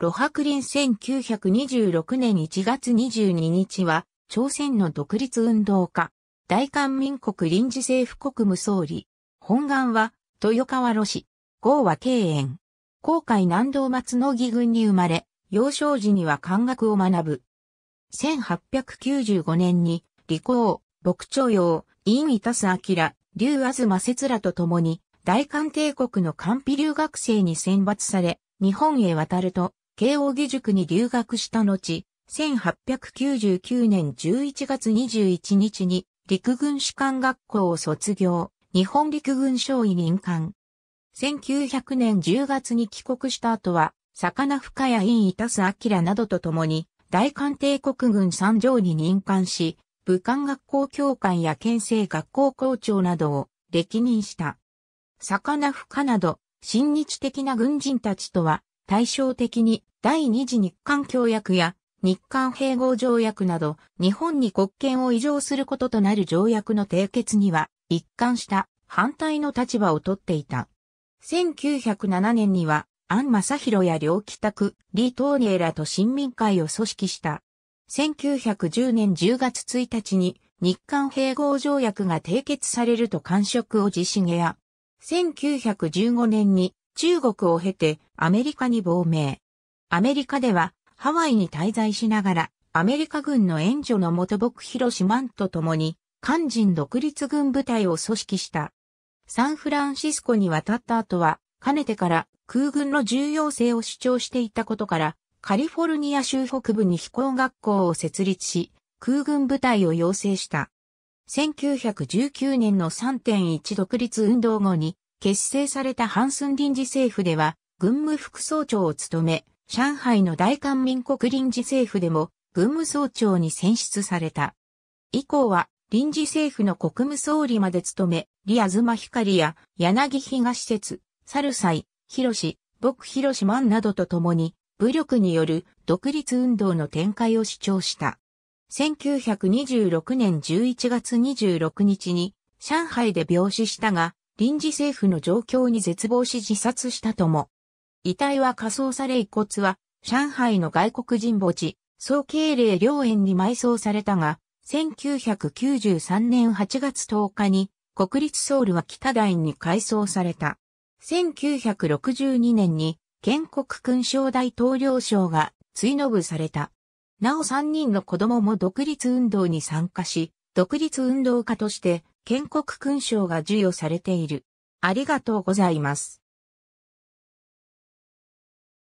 ロハクリン1926年1月22日は、朝鮮の独立運動家、大韓民国臨時政府国務総理、本願は、豊川路市、豪和慶園、航海南道松野木郡に生まれ、幼少時には漢学を学ぶ。1895年に、理工、牧長用、院伊達明、劉ま節らと共に、大韓帝国の漢費留学生に選抜され、日本へ渡ると、慶応義塾に留学した後、1899年11月21日に陸軍士官学校を卒業、日本陸軍少尉任官。1900年10月に帰国した後は、魚深谷院いたす明などと共に、大韓帝国軍三条に任官し、武漢学校教官や県政学校校長などを歴任した。魚深など、親日的な軍人たちとは対照的に第二次日韓協約や日韓併合条約など日本に国権を移譲することとなる条約の締結には一貫した反対の立場をとっていた。1907年には安正宏や両帰宅、李東寧らと新民会を組織した。1910年10月1日に日韓併合条約が締結されると感触を地茂や、1915年に中国を経てアメリカに亡命。アメリカではハワイに滞在しながらアメリカ軍の援助の元牧広島ンと共に肝心独立軍部隊を組織した。サンフランシスコに渡った後は、かねてから空軍の重要性を主張していたことから、カリフォルニア州北部に飛行学校を設立し、空軍部隊を養成した。1919年の3.1独立運動後に結成されたハンスン臨時政府では、軍務副総長を務め、上海の大韓民国臨時政府でも軍務総長に選出された。以降は臨時政府の国務総理まで務め、リアズマヒカリや柳東設、サルサイ、ヒロシ、ボクヒロシマンなどと共に武力による独立運動の展開を主張した。1926年11月26日に上海で病死したが、臨時政府の状況に絶望し自殺したとも。遺体は火葬され遺骨は、上海の外国人墓地、総経礼陵園に埋葬されたが、1993年8月10日に、国立ソウルは北大に改装された。1962年に、建国勲章大統領賞が追のぶされた。なお3人の子供も独立運動に参加し、独立運動家として建国勲章が授与されている。ありがとうございます。